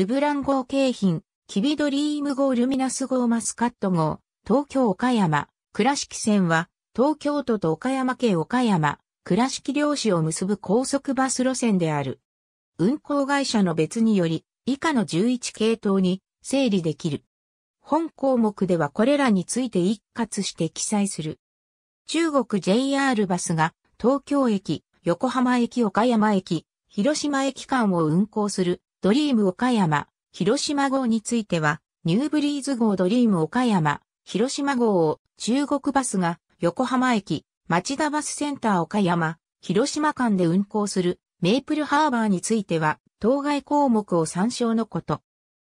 ルブラン号景品、キビドリーム号ルミナス号マスカット号、東京岡山、倉敷線は、東京都と岡山県岡山、倉敷漁市を結ぶ高速バス路線である。運行会社の別により、以下の11系統に整理できる。本項目ではこれらについて一括して記載する。中国 JR バスが東京駅、横浜駅、岡山駅、広島駅間を運行するドリーム岡山、広島号については、ニューブリーズ号ドリーム岡山、広島号を中国バスが横浜駅、町田バスセンター岡山、広島間で運行するメイプルハーバーについては、当該項目を参照のこと。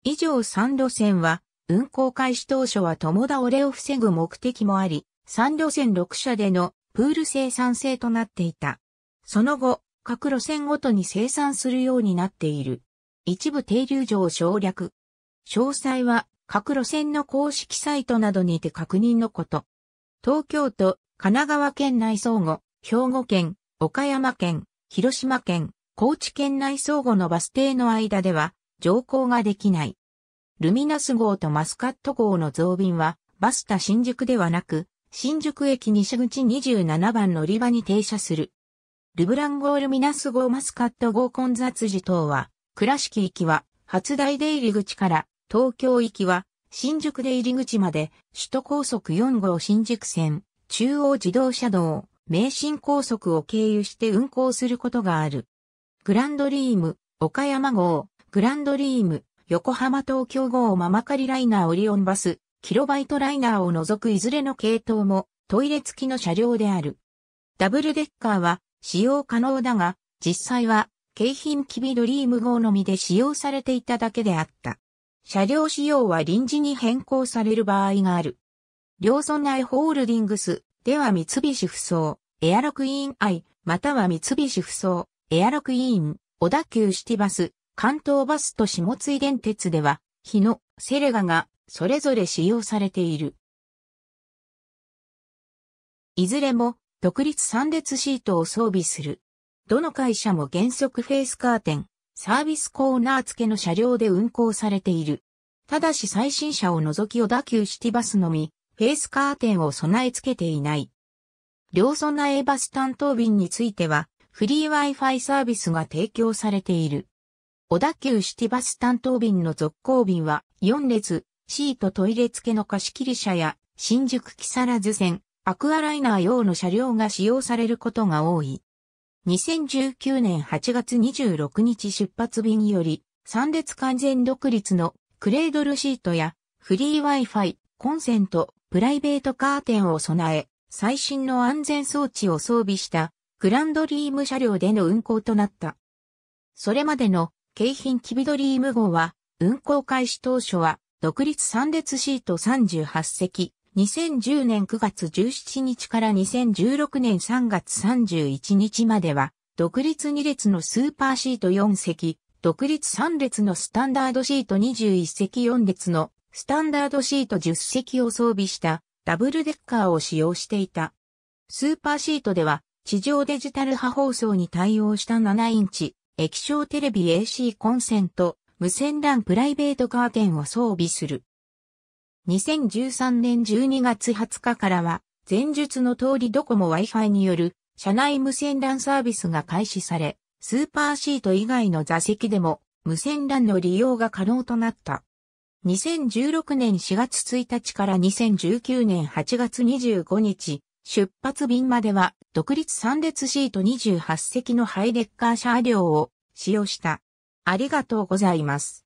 以上3路線は、運行開始当初は友倒れを防ぐ目的もあり、3路線6社でのプール生産性となっていた。その後、各路線ごとに生産するようになっている。一部停留所を省略。詳細は各路線の公式サイトなどにて確認のこと。東京都、神奈川県内相互、兵庫県、岡山県、広島県、高知県内相互のバス停の間では乗降ができない。ルミナス号とマスカット号の増便はバスタ新宿ではなく、新宿駅西口27番乗り場に停車する。ルブラン号ルミナス号マスカット号混雑時等は倉敷行きは、初台出入り口から、東京行きは、新宿出入り口まで、首都高速4号新宿線、中央自動車道、名神高速を経由して運行することがある。グランドリーム、岡山号、グランドリーム、横浜東京号ママカリライナーオリオンバス、キロバイトライナーを除くいずれの系統も、トイレ付きの車両である。ダブルデッカーは、使用可能だが、実際は、京浜キビドリーム号のみで使用されていただけであった。車両仕様は臨時に変更される場合がある。両村内ホールディングスでは三菱不走、エアロクイーンイ、または三菱不走、エアロクイーン、小田急シティバス、関東バスと下津電鉄では、日野、セレガがそれぞれ使用されている。いずれも独立3列シートを装備する。どの会社も原則フェイスカーテン、サービスコーナー付けの車両で運行されている。ただし最新車を除き小田急シティバスのみ、フェイスカーテンを備え付けていない。両備えバス担当便については、フリー Wi-Fi サービスが提供されている。小田急シティバス担当便の続行便は4列、シートトイレ付けの貸し切り車や新宿木更津線、アクアライナー用の車両が使用されることが多い。2019年8月26日出発便より、3列完全独立のクレードルシートや、フリー Wi-Fi、コンセント、プライベートカーテンを備え、最新の安全装置を装備したグランドリーム車両での運行となった。それまでの京浜キビドリーム号は運行開始当初は独立3列シート38席、2010年9月17日から2016年3月31日までは、独立2列のスーパーシート4席、独立3列のスタンダードシート21席4列のスタンダードシート10席を装備したダブルデッカーを使用していた。スーパーシートでは、地上デジタル波放送に対応した7インチ、液晶テレビ AC コンセント、無線 LAN プライベートカーテンを装備する。2013年12月20日からは、前述の通りドコモ Wi-Fi による社内無線 LAN サービスが開始され、スーパーシート以外の座席でも無線 LAN の利用が可能となった。2016年4月1日から2019年8月25日、出発便までは独立3列シート28席のハイデッカー車両を使用した。ありがとうございます。